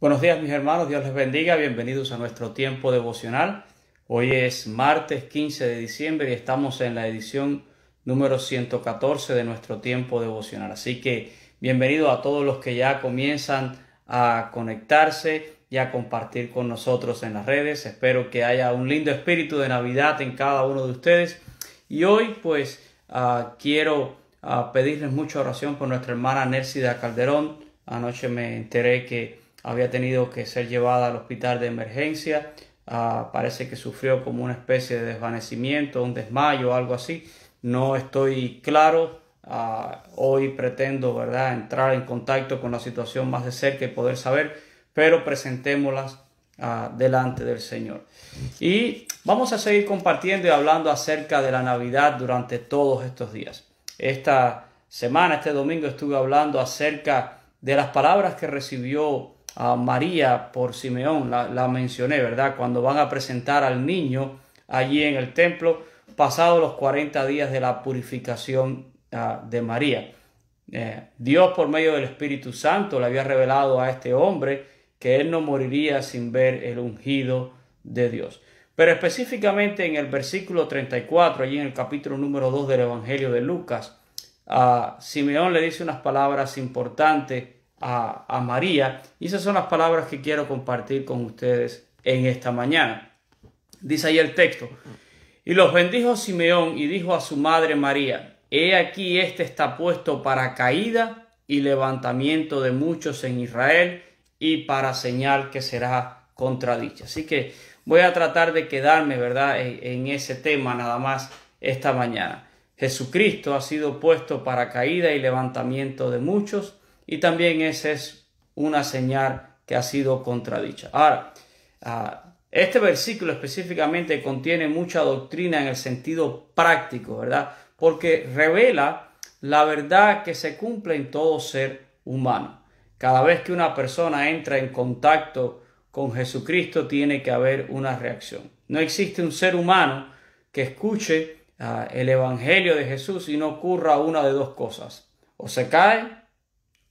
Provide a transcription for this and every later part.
Buenos días mis hermanos, Dios les bendiga, bienvenidos a nuestro tiempo devocional. Hoy es martes 15 de diciembre y estamos en la edición número 114 de nuestro tiempo devocional. Así que bienvenido a todos los que ya comienzan a conectarse y a compartir con nosotros en las redes. Espero que haya un lindo espíritu de Navidad en cada uno de ustedes. Y hoy pues ah, quiero ah, pedirles mucha oración por nuestra hermana Nelsida Calderón. Anoche me enteré que había tenido que ser llevada al hospital de emergencia. Ah, parece que sufrió como una especie de desvanecimiento, un desmayo, algo así. No estoy claro. Ah, hoy pretendo, ¿verdad?, entrar en contacto con la situación más de cerca y poder saber, pero presentémoslas ah, delante del Señor. Y vamos a seguir compartiendo y hablando acerca de la Navidad durante todos estos días. Esta semana, este domingo, estuve hablando acerca de las palabras que recibió a María por Simeón, la, mencioné, ¿verdad? Cuando van a presentar al niño allí en el templo, pasado los 40 días de la purificación ah, de María. Eh, Dios por medio del Espíritu Santo le había revelado a este hombre que él no moriría sin ver el ungido de Dios. Pero específicamente en el versículo 34, allí en el capítulo número 2 del Evangelio de Lucas, a Simeón le dice unas palabras importantes a, María. Y esas son las palabras que quiero compartir con ustedes en esta mañana. Dice ahí el texto. Y los bendijo Simeón y dijo a su madre María, He aquí este está puesto para caída y levantamiento de muchos en Israel y para señal que será contradicha. Así que voy a tratar de quedarme, ¿verdad?, en ese tema nada más esta mañana. Jesucristo ha sido puesto para caída y levantamiento de muchos y también esa es una señal que ha sido contradicha. Ahora, ah, este versículo específicamente contiene mucha doctrina en el sentido práctico, ¿verdad? Porque revela la verdad que se cumple en todo ser humano. Cada vez que una persona entra en contacto con Jesucristo tiene que haber una reacción. No existe un ser humano que escuche ah, el Evangelio de Jesús y no ocurra una de dos cosas. O se cae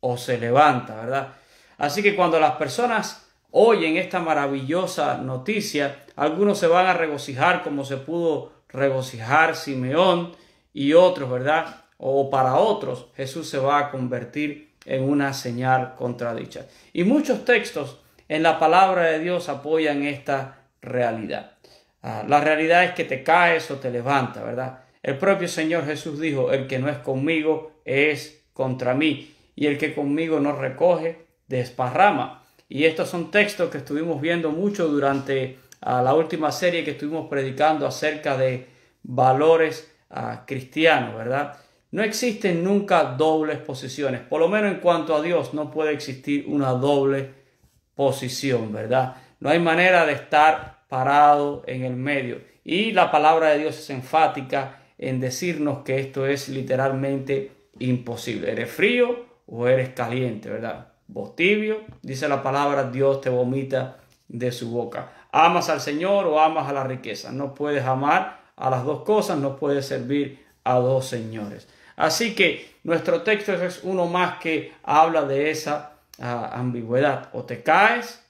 o se levanta, ¿verdad? Así que cuando las personas oyen esta maravillosa noticia, algunos se van a regocijar como se pudo regocijar Simeón y otros, ¿verdad? O para otros Jesús se va a convertir en una señal contradicha. Y muchos textos en la palabra de Dios apoyan esta realidad. Ah, la realidad es que te caes o te levantas, ¿verdad? El propio Señor Jesús dijo, el que no es conmigo es contra mí y el que conmigo no recoge, desparrama. Y estos son textos que estuvimos viendo mucho durante ah, la última serie que estuvimos predicando acerca de valores ah, cristianos, ¿verdad? No existen nunca dobles posiciones, por lo menos en cuanto a Dios no puede existir una doble posición, ¿verdad? No hay manera de estar parado en el medio. Y la palabra de Dios es enfática en decirnos que esto es literalmente imposible. Eres frío o eres caliente, ¿verdad? Vos tibio, dice la palabra, Dios te vomita de su boca. Amas al Señor o amas a la riqueza. No puedes amar a las dos cosas, no puedes servir a dos señores. Así que nuestro texto es uno más que habla de esa ah, ambigüedad. O te caes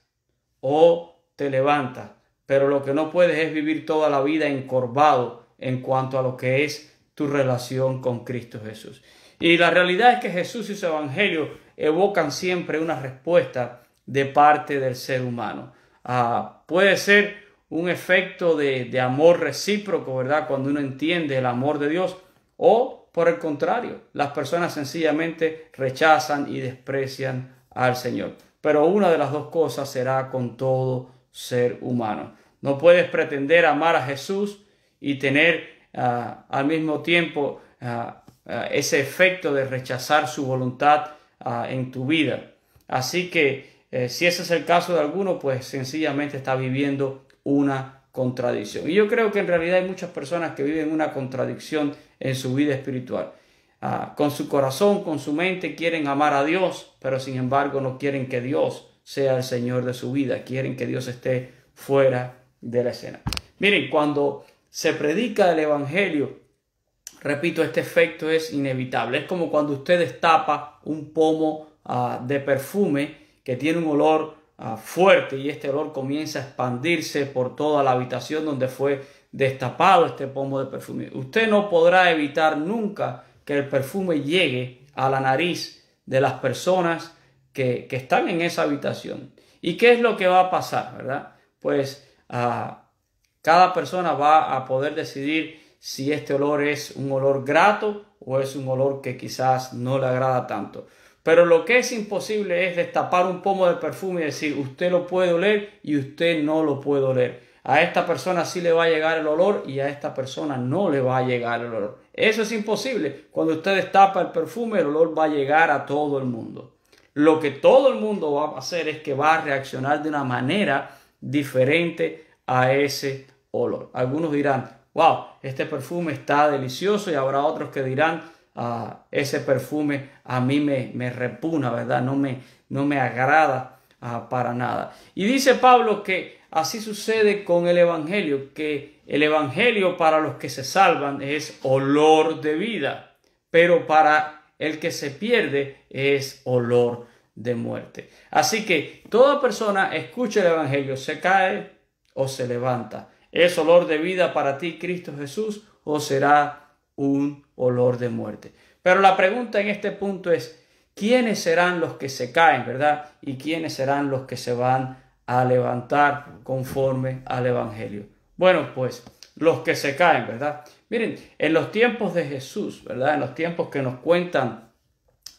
o te levantas. Pero lo que no puedes es vivir toda la vida encorvado en cuanto a lo que es tu relación con Cristo Jesús. Y la realidad es que Jesús y su Evangelio evocan siempre una respuesta de parte del ser humano. Ah, puede ser un efecto de, amor recíproco, ¿verdad? Cuando uno entiende el amor de Dios. O por el contrario, las personas sencillamente rechazan y desprecian al Señor. Pero una de las dos cosas será con todo ser humano. No puedes pretender amar a Jesús y tener ah, al mismo tiempo ah, Ah, ese efecto de rechazar su voluntad ah, en tu vida. Así que eh, si ese es el caso de alguno, pues sencillamente está viviendo una contradicción. Y yo creo que en realidad hay muchas personas que viven una contradicción en su vida espiritual. Ah, con su corazón, con su mente quieren amar a Dios, pero sin embargo no quieren que Dios sea el Señor de su vida, quieren que Dios esté fuera de la escena. Miren, cuando se predica el Evangelio Repito, este efecto es inevitable. Es como cuando usted destapa un pomo ah, de perfume que tiene un olor ah, fuerte y este olor comienza a expandirse por toda la habitación donde fue destapado este pomo de perfume. Usted no podrá evitar nunca que el perfume llegue a la nariz de las personas que, están en esa habitación. ¿Y qué es lo que va a pasar, verdad? Pues ah, cada persona va a poder decidir si este olor es un olor grato o es un olor que quizás no le agrada tanto. Pero lo que es imposible es destapar un pomo de perfume y decir, usted lo puede oler y usted no lo puede oler. A esta persona sí le va a llegar el olor y a esta persona no le va a llegar el olor. Eso es imposible. Cuando usted destapa el perfume, el olor va a llegar a todo el mundo. Lo que todo el mundo va a hacer es que va a reaccionar de una manera diferente a ese olor. Algunos dirán, wow, este perfume está delicioso y habrá otros que dirán, a ah, ese perfume a mí me, me repuna, ¿verdad? No me, no me agrada ah, para nada. Y dice Pablo que así sucede con el Evangelio, que el Evangelio para los que se salvan es olor de vida, pero para el que se pierde es olor de muerte. Así que toda persona escucha el Evangelio, se cae o se levanta ¿Es olor de vida para ti, Cristo Jesús, o será un olor de muerte? Pero la pregunta en este punto es, ¿quiénes serán los que se caen, verdad? ¿Y quiénes serán los que se van a levantar conforme al Evangelio? Bueno, pues los que se caen, ¿verdad? Miren, en los tiempos de Jesús, ¿verdad? En los tiempos que nos cuentan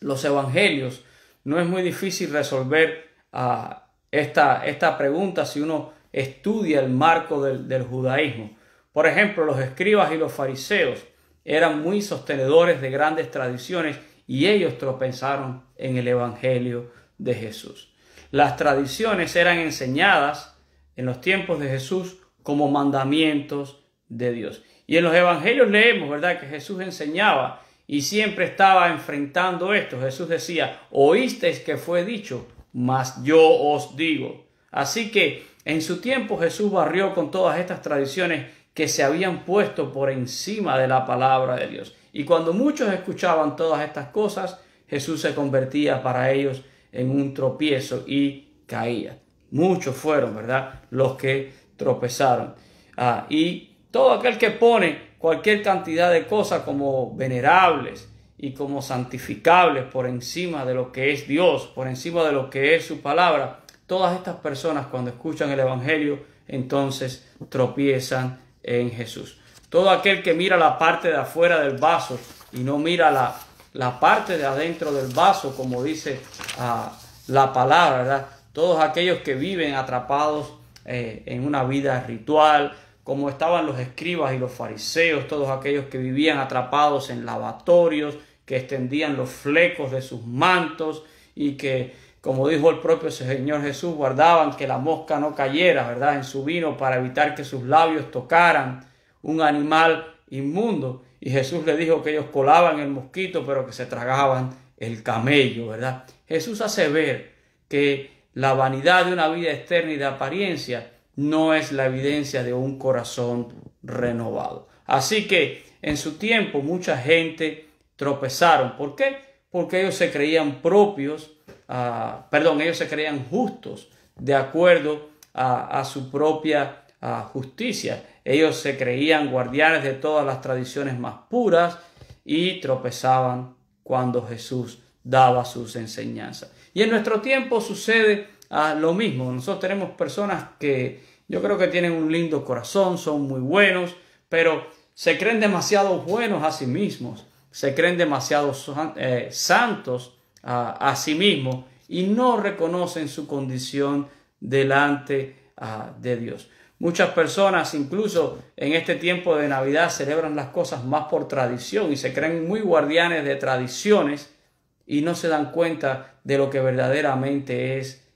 los evangelios, no es muy difícil resolver ah, esta, esta pregunta si uno estudia el marco del, judaísmo. Por ejemplo, los escribas y los fariseos eran muy sostenedores de grandes tradiciones y ellos tropezaron en el Evangelio de Jesús. Las tradiciones eran enseñadas en los tiempos de Jesús como mandamientos de Dios. Y en los Evangelios leemos, ¿verdad?, que Jesús enseñaba y siempre estaba enfrentando esto. Jesús decía, oísteis que fue dicho, mas yo os digo. Así que en su tiempo Jesús barrió con todas estas tradiciones que se habían puesto por encima de la palabra de Dios. Y cuando muchos escuchaban todas estas cosas, Jesús se convertía para ellos en un tropiezo y caía. Muchos fueron, ¿verdad? Los que tropezaron. Ah, y todo aquel que pone cualquier cantidad de cosas como venerables y como santificables por encima de lo que es Dios, por encima de lo que es su palabra, todas estas personas cuando escuchan el Evangelio, entonces tropiezan en Jesús. Todo aquel que mira la parte de afuera del vaso y no mira la, parte de adentro del vaso, como dice ah, la palabra, Todos aquellos que viven atrapados eh, en una vida ritual, como estaban los escribas y los fariseos, todos aquellos que vivían atrapados en lavatorios, que extendían los flecos de sus mantos y que como dijo el propio Señor Jesús, guardaban que la mosca no cayera, ¿verdad?, en su vino para evitar que sus labios tocaran un animal inmundo. Y Jesús le dijo que ellos colaban el mosquito, pero que se tragaban el camello, ¿verdad? Jesús hace ver que la vanidad de una vida externa y de apariencia no es la evidencia de un corazón renovado. Así que en su tiempo mucha gente tropezaron. ¿Por qué? Porque ellos se creían propios perdón, ellos se creían justos de acuerdo a, su propia justicia. Ellos se creían guardianes de todas las tradiciones más puras y tropezaban cuando Jesús daba sus enseñanzas. Y en nuestro tiempo sucede ah, lo mismo. Nosotros tenemos personas que yo creo que tienen un lindo corazón, son muy buenos, pero se creen demasiado buenos a sí mismos, se creen demasiado eh, santos a, sí mismo y no reconocen su condición delante de Dios. Muchas personas, incluso en este tiempo de Navidad, celebran las cosas más por tradición y se creen muy guardianes de tradiciones y no se dan cuenta de lo que verdaderamente es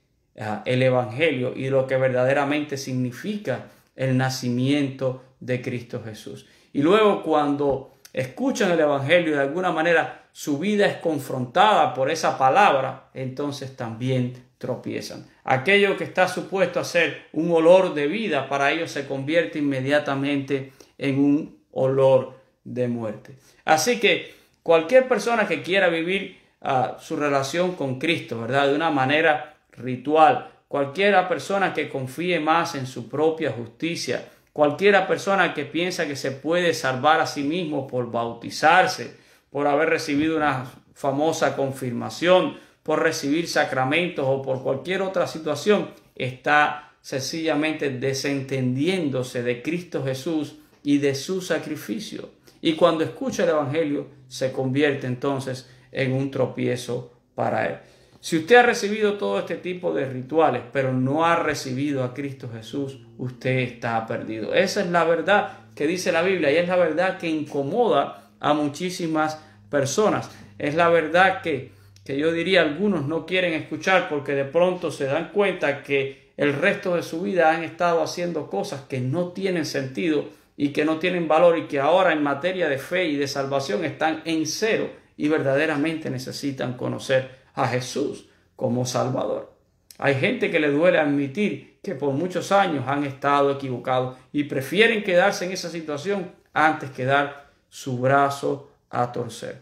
el Evangelio y lo que verdaderamente significa el nacimiento de Cristo Jesús. Y luego cuando escuchan el Evangelio de alguna manera su vida es confrontada por esa palabra, entonces también tropiezan. Aquello que está supuesto a ser un olor de vida, para ellos se convierte inmediatamente en un olor de muerte. Así que cualquier persona que quiera vivir ah, su relación con Cristo, ¿verdad? De una manera ritual, cualquiera persona que confíe más en su propia justicia, cualquiera persona que piensa que se puede salvar a sí mismo por bautizarse, por haber recibido una famosa confirmación, por recibir sacramentos o por cualquier otra situación, está sencillamente desentendiéndose de Cristo Jesús y de su sacrificio. Y cuando escucha el Evangelio, se convierte entonces en un tropiezo para él. Si usted ha recibido todo este tipo de rituales, pero no ha recibido a Cristo Jesús, usted está perdido. Esa es la verdad que dice la Biblia y es la verdad que incomoda a muchísimas personas. Es la verdad que, que yo diría algunos no quieren escuchar porque de pronto se dan cuenta que el resto de su vida han estado haciendo cosas que no tienen sentido y que no tienen valor y que ahora en materia de fe y de salvación están en cero y verdaderamente necesitan conocer a Jesús como Salvador. Hay gente que le duele admitir que por muchos años han estado equivocados y prefieren quedarse en esa situación antes que dar su brazo a torcer.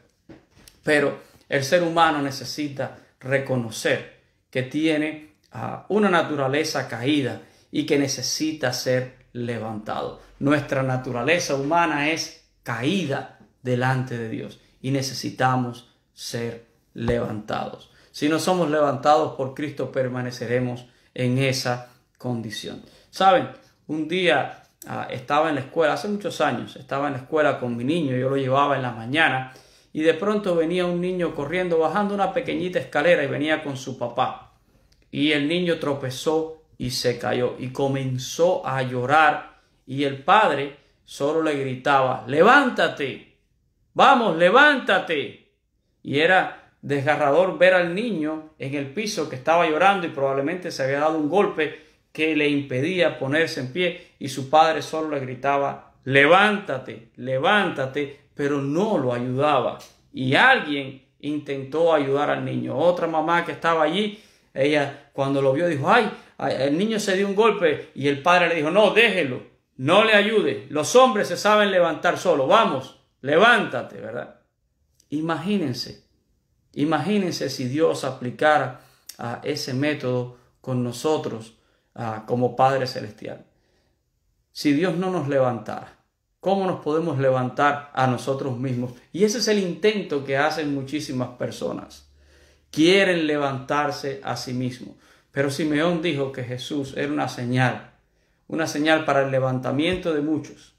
Pero el ser humano necesita reconocer que tiene ah, una naturaleza caída y que necesita ser levantado. Nuestra naturaleza humana es caída delante de Dios y necesitamos ser levantados. Si no somos levantados por Cristo, permaneceremos en esa condición. Saben, un día Ah, estaba en la escuela, hace muchos años, estaba en la escuela con mi niño, yo lo llevaba en la mañana y de pronto venía un niño corriendo, bajando una pequeñita escalera y venía con su papá. Y el niño tropezó y se cayó y comenzó a llorar y el padre solo le gritaba, levántate, vamos, levántate. Y era desgarrador ver al niño en el piso que estaba llorando y probablemente se había dado un golpe que le impedía ponerse en pie y su padre solo le gritaba, levántate, levántate, pero no lo ayudaba. Y alguien intentó ayudar al niño. Otra mamá que estaba allí, ella cuando lo vio dijo, ay, el niño se dio un golpe y el padre le dijo, no, déjelo, no le ayude. Los hombres se saben levantar solo, vamos, levántate, ¿verdad? Imagínense, imagínense si Dios aplicara a ese método con nosotros como Padre Celestial. Si Dios no nos levantara, ¿cómo nos podemos levantar a nosotros mismos? Y ese es el intento que hacen muchísimas personas. Quieren levantarse a sí mismos. Pero Simeón dijo que Jesús era una señal, una señal para el levantamiento de muchos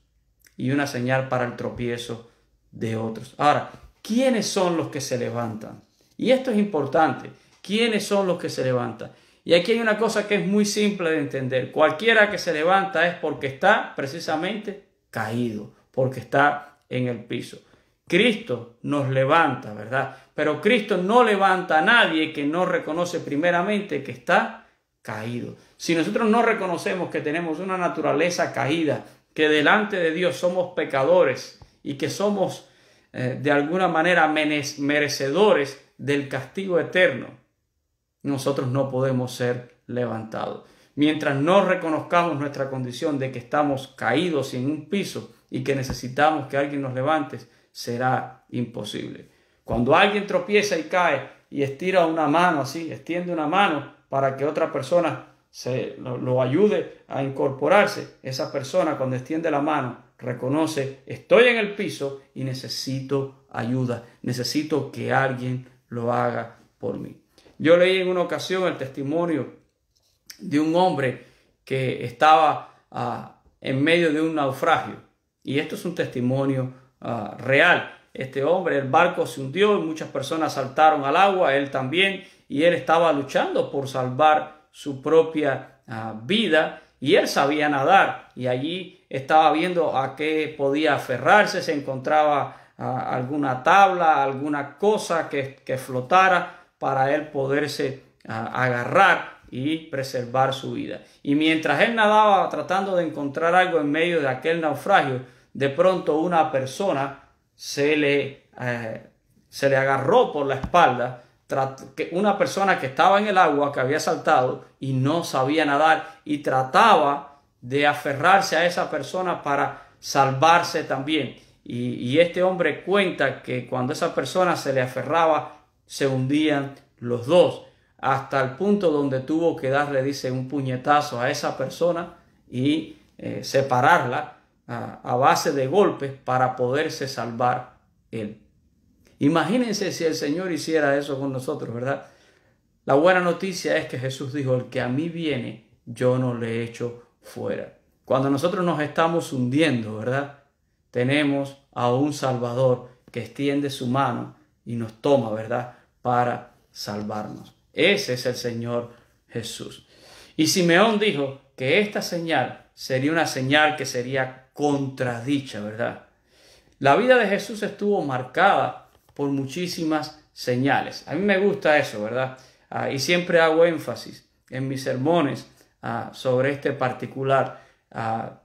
y una señal para el tropiezo de otros. Ahora, ¿quiénes son los que se levantan? Y esto es importante. ¿Quiénes son los que se levantan? Y aquí hay una cosa que es muy simple de entender. Cualquiera que se levanta es porque está precisamente caído, porque está en el piso. Cristo nos levanta, ¿verdad? Pero Cristo no levanta a nadie que no reconoce primeramente que está caído. Si nosotros no reconocemos que tenemos una naturaleza caída, que delante de Dios somos pecadores y que somos eh, de alguna manera merecedores del castigo eterno, nosotros no podemos ser levantados. Mientras no reconozcamos nuestra condición de que estamos caídos en un piso y que necesitamos que alguien nos levante, será imposible. Cuando alguien tropieza y cae y estira una mano así, extiende una mano para que otra persona se lo, lo, ayude a incorporarse, esa persona cuando extiende la mano reconoce, estoy en el piso y necesito ayuda, necesito que alguien lo haga por mí. Yo leí en una ocasión el testimonio de un hombre que estaba ah, en medio de un naufragio. Y esto es un testimonio ah, real. Este hombre, el barco se hundió, muchas personas saltaron al agua, él también, y él estaba luchando por salvar su propia ah, vida. Y él sabía nadar y allí estaba viendo a qué podía aferrarse, se encontraba alguna tabla, alguna cosa que, que flotara para él poderse ah, agarrar y preservar su vida. Y mientras él nadaba tratando de encontrar algo en medio de aquel naufragio, de pronto una persona se le, eh, se le agarró por la espalda, una persona que estaba en el agua, que había saltado y no sabía nadar y trataba de aferrarse a esa persona para salvarse también. y este hombre cuenta que cuando esa persona se le aferraba, se hundían los dos hasta el punto donde tuvo que darle, dice, un puñetazo a esa persona y eh, separarla a, a base de golpes para poderse salvar él. Imagínense si el Señor hiciera eso con nosotros, ¿verdad? La buena noticia es que Jesús dijo, el que a mí viene, yo no le echo fuera. Cuando nosotros nos estamos hundiendo, ¿verdad? Tenemos a un Salvador que extiende su mano y nos toma, ¿verdad? Para salvarnos. Ese es el Señor Jesús. Y Simeón dijo que esta señal sería una señal que sería contradicha, ¿verdad? La vida de Jesús estuvo marcada por muchísimas señales. A mí me gusta eso, ¿verdad? Ah, y siempre hago énfasis en mis sermones ah, sobre este particular. Ah,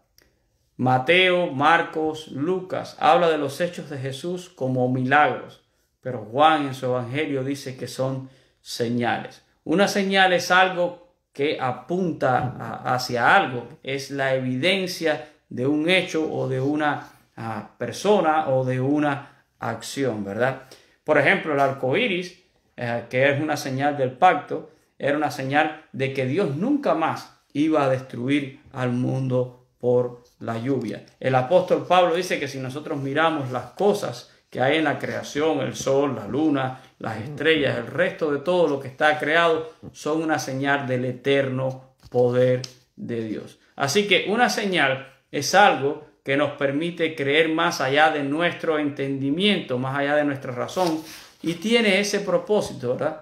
Mateo, Marcos, Lucas habla de los hechos de Jesús como milagros. Pero Juan en su Evangelio dice que son señales. Una señal es algo que apunta hacia algo, es la evidencia de un hecho o de una ah, persona o de una acción, ¿verdad? Por ejemplo, el arco iris, eh, que es una señal del pacto, era una señal de que Dios nunca más iba a destruir al mundo por la lluvia. El apóstol Pablo dice que si nosotros miramos las cosas que hay en la creación, el sol, la luna, las estrellas, el resto de todo lo que está creado, son una señal del eterno poder de Dios. Así que una señal es algo que nos permite creer más allá de nuestro entendimiento, más allá de nuestra razón, y tiene ese propósito, ¿verdad?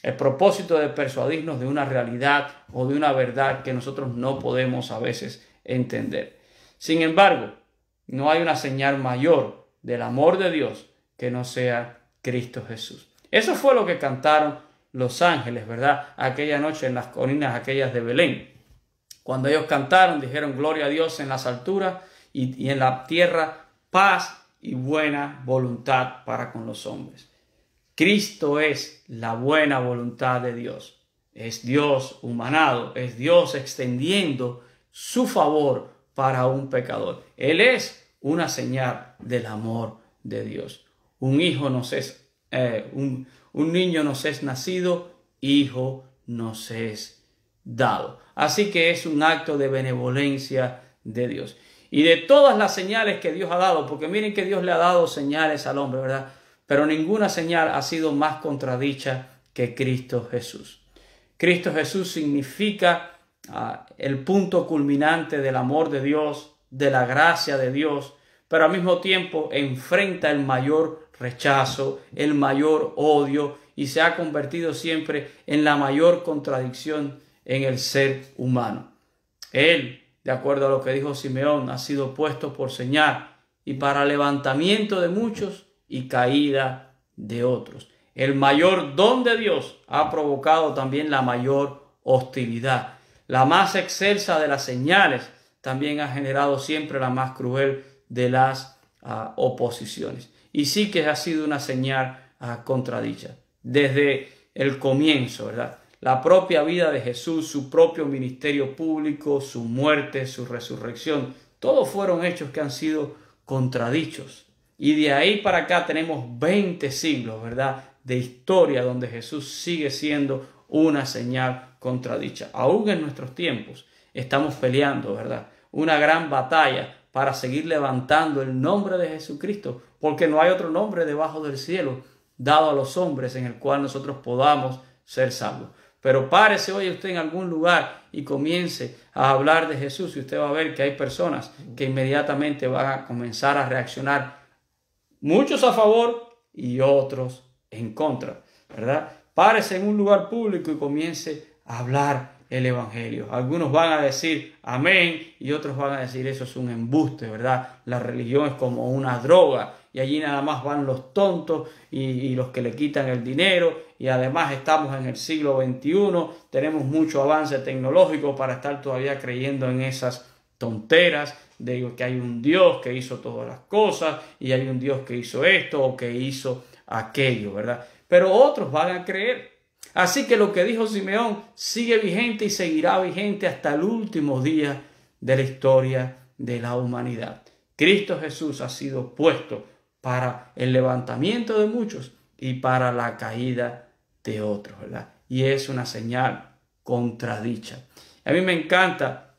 El propósito de persuadirnos de una realidad o de una verdad que nosotros no podemos a veces entender. Sin embargo, no hay una señal mayor del amor de Dios que no sea Cristo Jesús. Eso fue lo que cantaron los ángeles, ¿verdad? Aquella noche en las colinas aquellas de Belén. Cuando ellos cantaron, dijeron gloria a Dios en las alturas y, y en la tierra paz y buena voluntad para con los hombres. Cristo es la buena voluntad de Dios. Es Dios humanado, es Dios extendiendo su favor para un pecador. Él es una señal del amor de Dios. Un hijo nos es, eh, un, niño nos es nacido, hijo nos es dado. Así que es un acto de benevolencia de Dios. Y de todas las señales que Dios ha dado, porque miren que Dios le ha dado señales al hombre, ¿verdad? Pero ninguna señal ha sido más contradicha que Cristo Jesús. Cristo Jesús significa ah, el punto culminante del amor de Dios, de la gracia de Dios, pero al mismo tiempo enfrenta el mayor rechazo, el mayor odio y se ha convertido siempre en la mayor contradicción en el ser humano. Él, de acuerdo a lo que dijo Simeón, ha sido puesto por señal y para levantamiento de muchos y caída de otros. El mayor don de Dios ha provocado también la mayor hostilidad. La más excelsa de las señales también ha generado siempre la más cruel de las ah, oposiciones. Y sí que ha sido una señal ah, contradicha desde el comienzo, ¿verdad? La propia vida de Jesús, su propio ministerio público, su muerte, su resurrección, todos fueron hechos que han sido contradichos. Y de ahí para acá tenemos 20 siglos, ¿verdad? De historia donde Jesús sigue siendo una señal contradicha, aún en nuestros tiempos estamos peleando, ¿verdad? Una gran batalla para seguir levantando el nombre de Jesucristo, porque no hay otro nombre debajo del cielo dado a los hombres en el cual nosotros podamos ser salvos. Pero párese hoy usted en algún lugar y comience a hablar de Jesús y usted va a ver que hay personas que inmediatamente van a comenzar a reaccionar, muchos a favor y otros en contra, ¿verdad? Párese en un lugar público y comience a hablar el Evangelio. Algunos van a decir amén y otros van a decir eso es un embuste, ¿verdad? La religión es como una droga y allí nada más van los tontos y, los que le quitan el dinero y además estamos en el siglo XXI, tenemos mucho avance tecnológico para estar todavía creyendo en esas tonteras de que hay un Dios que hizo todas las cosas y hay un Dios que hizo esto o que hizo aquello, ¿verdad? Pero otros van a creer Así que lo que dijo Simeón sigue vigente y seguirá vigente hasta el último día de la historia de la humanidad. Cristo Jesús ha sido puesto para el levantamiento de muchos y para la caída de otros, ¿verdad? Y es una señal contradicha. A mí me encanta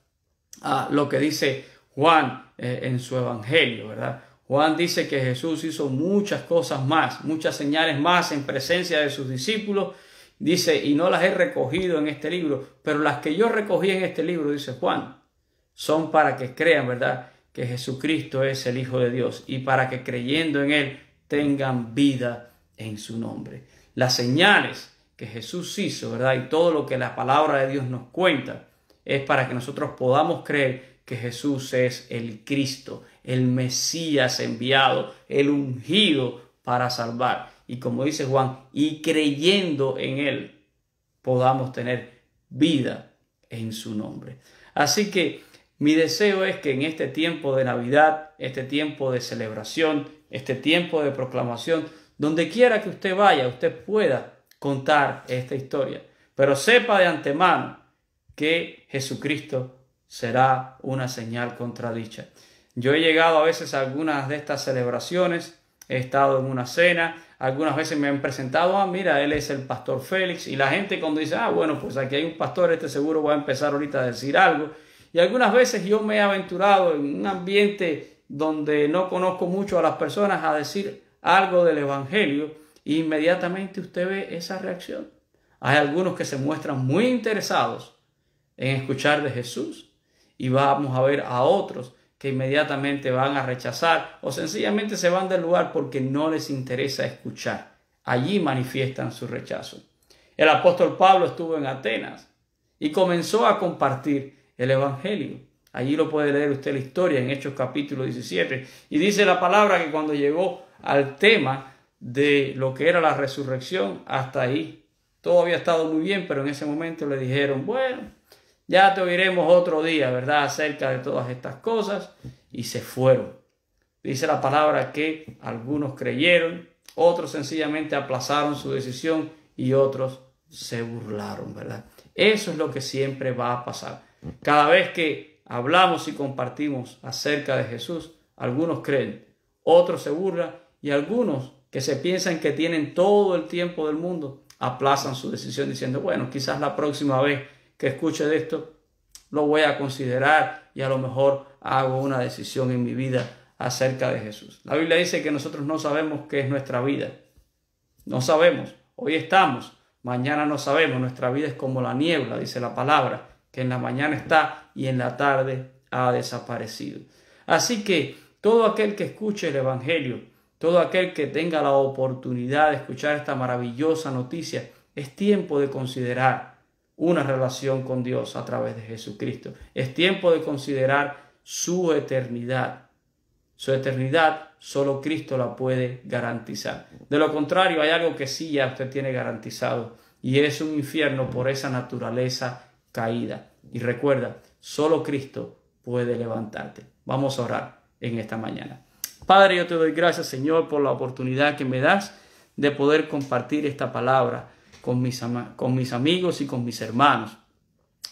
ah, lo que dice Juan eh, en su evangelio, ¿verdad? Juan dice que Jesús hizo muchas cosas más, muchas señales más en presencia de sus discípulos Dice, y no las he recogido en este libro, pero las que yo recogí en este libro, dice Juan, son para que crean, ¿verdad? Que Jesucristo es el Hijo de Dios y para que creyendo en Él tengan vida en su nombre. Las señales que Jesús hizo, ¿verdad? Y todo lo que la palabra de Dios nos cuenta es para que nosotros podamos creer que Jesús es el Cristo, el Mesías enviado, el ungido para salvar y como dice Juan, y creyendo en Él podamos tener vida en su nombre. Así que mi deseo es que en este tiempo de Navidad, este tiempo de celebración, este tiempo de proclamación, donde quiera que usted vaya, usted pueda contar esta historia. Pero sepa de antemano que Jesucristo será una señal contradicha. Yo he llegado a veces a algunas de estas celebraciones, he estado en una cena algunas veces me han presentado, ah, mira, él es el pastor Félix. Y la gente cuando dice, ah, bueno, pues aquí hay un pastor, este seguro va a empezar ahorita a decir algo. Y algunas veces yo me he aventurado en un ambiente donde no conozco mucho a las personas a decir algo del Evangelio. Y e inmediatamente usted ve esa reacción. Hay algunos que se muestran muy interesados en escuchar de Jesús y vamos a ver a otros que inmediatamente van a rechazar o sencillamente se van del lugar porque no les interesa escuchar. Allí manifiestan su rechazo. El apóstol Pablo estuvo en Atenas y comenzó a compartir el Evangelio. Allí lo puede leer usted la historia en Hechos capítulo 17. Y dice la palabra que cuando llegó al tema de lo que era la resurrección, hasta ahí. Todo había estado muy bien, pero en ese momento le dijeron, bueno, ya te oiremos otro día, ¿verdad?, acerca de todas estas cosas. Y se fueron. Dice la palabra que algunos creyeron, otros sencillamente aplazaron su decisión y otros se burlaron, ¿verdad? Eso es lo que siempre va a pasar. Cada vez que hablamos y compartimos acerca de Jesús, algunos creen, otros se burlan y algunos que se piensan que tienen todo el tiempo del mundo aplazan su decisión diciendo, bueno, quizás la próxima vez que escuche de esto, lo voy a considerar y a lo mejor hago una decisión en mi vida acerca de Jesús. La Biblia dice que nosotros no sabemos qué es nuestra vida. No sabemos. Hoy estamos, mañana no sabemos. Nuestra vida es como la niebla, dice la palabra, que en la mañana está y en la tarde ha desaparecido. Así que todo aquel que escuche el Evangelio, todo aquel que tenga la oportunidad de escuchar esta maravillosa noticia, es tiempo de considerar una relación con Dios a través de Jesucristo. Es tiempo de considerar su eternidad. Su eternidad solo Cristo la puede garantizar. De lo contrario, hay algo que sí ya usted tiene garantizado y es un infierno por esa naturaleza caída. Y recuerda, solo Cristo puede levantarte. Vamos a orar en esta mañana. Padre, yo te doy gracias, Señor, por la oportunidad que me das de poder compartir esta palabra con mis, amigos y con mis hermanos.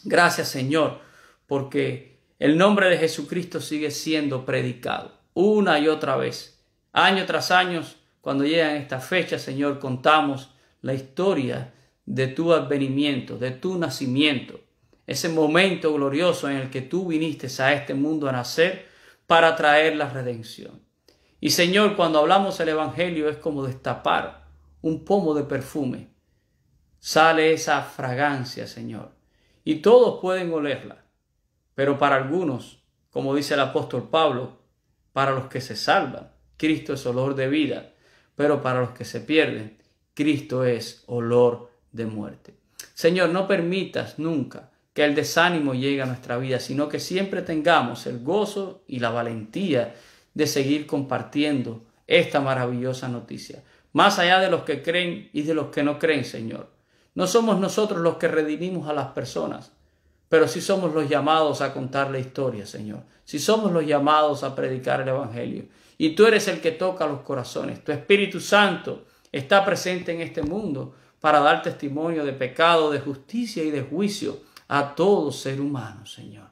Gracias Señor, porque el nombre de Jesucristo sigue siendo predicado una y otra vez. Año tras año, cuando llegan estas fechas, Señor, contamos la historia de tu advenimiento, de tu nacimiento, ese momento glorioso en el que tú viniste a este mundo a nacer para traer la redención. Y Señor, cuando hablamos el Evangelio es como destapar un pomo de perfume sale esa fragancia, Señor. Y todos pueden olerla. Pero para algunos, como dice el apóstol Pablo, para los que se salvan, Cristo es olor de vida. Pero para los que se pierden, Cristo es olor de muerte. Señor, no permitas nunca que el desánimo llegue a nuestra vida, sino que siempre tengamos el gozo y la valentía de seguir compartiendo esta maravillosa noticia, más allá de los que creen y de los que no creen, Señor. No somos nosotros los que redimimos a las personas, pero sí somos los llamados a contar la historia, Señor. Si somos los llamados a predicar el Evangelio. Y tú eres el que toca los corazones. Tu Espíritu Santo está presente en este mundo para dar testimonio de pecado, de justicia y de juicio a todo ser humano, Señor.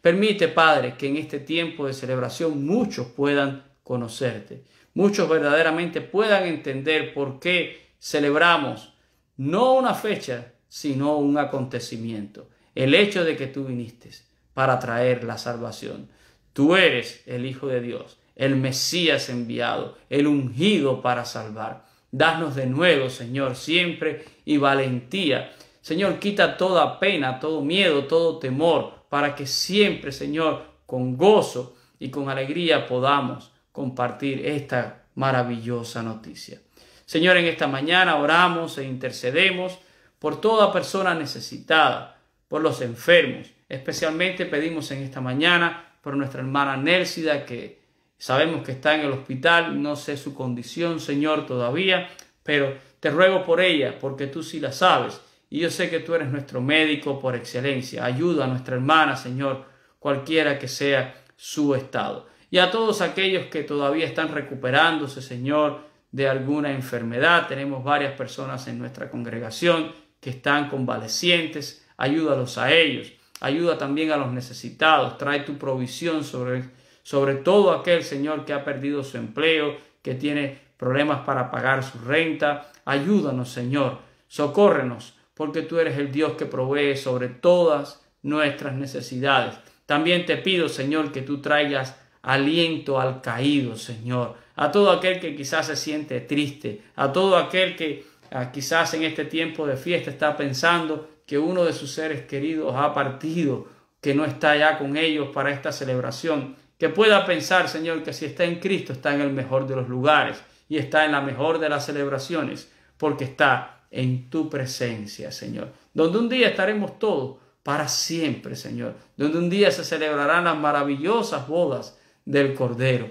Permite, Padre, que en este tiempo de celebración muchos puedan conocerte, muchos verdaderamente puedan entender por qué celebramos no una fecha, sino un acontecimiento. El hecho de que tú viniste para traer la salvación. Tú eres el Hijo de Dios, el Mesías enviado, el ungido para salvar. Danos de nuevo, Señor, siempre y valentía. Señor, quita toda pena, todo miedo, todo temor, para que siempre, Señor, con gozo y con alegría podamos compartir esta maravillosa noticia. Señor, en esta mañana oramos e intercedemos por toda persona necesitada, por los enfermos. Especialmente pedimos en esta mañana por nuestra hermana Nércida, que sabemos que está en el hospital, no sé su condición, Señor, todavía, pero te ruego por ella, porque tú sí la sabes. Y yo sé que tú eres nuestro médico por excelencia. Ayuda a nuestra hermana, Señor, cualquiera que sea su estado. Y a todos aquellos que todavía están recuperándose, Señor, de alguna enfermedad. Tenemos varias personas en nuestra congregación que están convalecientes. Ayúdalos a ellos. Ayuda también a los necesitados. Trae tu provisión sobre, sobre todo aquel Señor que ha perdido su empleo, que tiene problemas para pagar su renta. Ayúdanos, Señor. Socórrenos, porque tú eres el Dios que provee sobre todas nuestras necesidades. También te pido, Señor, que tú traigas aliento al caído, Señor a todo aquel que quizás se siente triste, a todo aquel que ah, quizás en este tiempo de fiesta está pensando que uno de sus seres queridos ha partido, que no está ya con ellos para esta celebración, que pueda pensar, Señor, que si está en Cristo está en el mejor de los lugares y está en la mejor de las celebraciones, porque está en tu presencia, Señor, donde un día estaremos todos para siempre, Señor, donde un día se celebrarán las maravillosas bodas del Cordero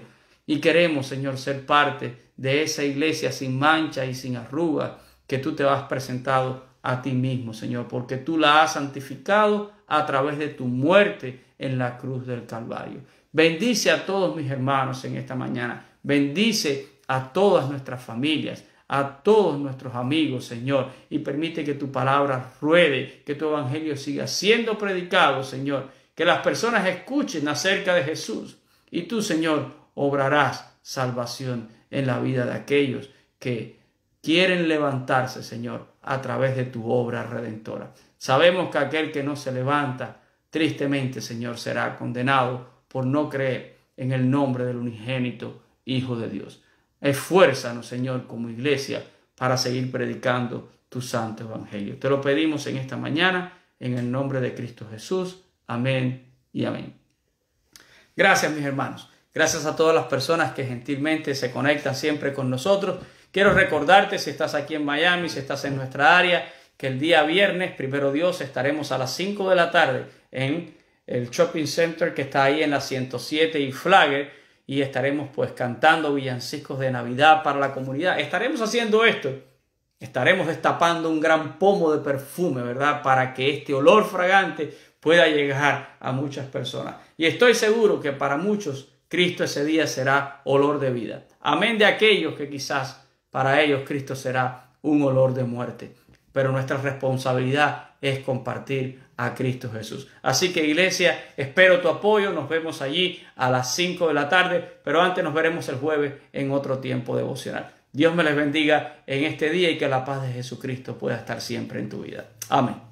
y queremos, Señor, ser parte de esa iglesia sin mancha y sin arruga que tú te has presentado a ti mismo, Señor, porque tú la has santificado a través de tu muerte en la cruz del Calvario. Bendice a todos mis hermanos en esta mañana. Bendice a todas nuestras familias, a todos nuestros amigos, Señor, y permite que tu palabra ruede, que tu evangelio siga siendo predicado, Señor, que las personas escuchen acerca de Jesús. Y tú, Señor, obrarás salvación en la vida de aquellos que quieren levantarse, Señor, a través de tu obra redentora. Sabemos que aquel que no se levanta, tristemente, Señor, será condenado por no creer en el nombre del unigénito Hijo de Dios. Esfuérzanos, Señor, como iglesia, para seguir predicando tu santo evangelio. Te lo pedimos en esta mañana, en el nombre de Cristo Jesús. Amén y amén. Gracias, mis hermanos. Gracias a todas las personas que gentilmente se conectan siempre con nosotros. Quiero recordarte, si estás aquí en Miami, si estás en nuestra área, que el día viernes, primero Dios, estaremos a las 5 de la tarde en el shopping center que está ahí en la 107 y Flagger y estaremos pues cantando villancicos de Navidad para la comunidad. Estaremos haciendo esto. Estaremos destapando un gran pomo de perfume, ¿verdad? Para que este olor fragante pueda llegar a muchas personas. Y estoy seguro que para muchos Cristo ese día será olor de vida. Amén de aquellos que quizás para ellos Cristo será un olor de muerte. Pero nuestra responsabilidad es compartir a Cristo Jesús. Así que iglesia, espero tu apoyo. Nos vemos allí a las 5 de la tarde, pero antes nos veremos el jueves en otro tiempo devocional. Dios me les bendiga en este día y que la paz de Jesucristo pueda estar siempre en tu vida. Amén.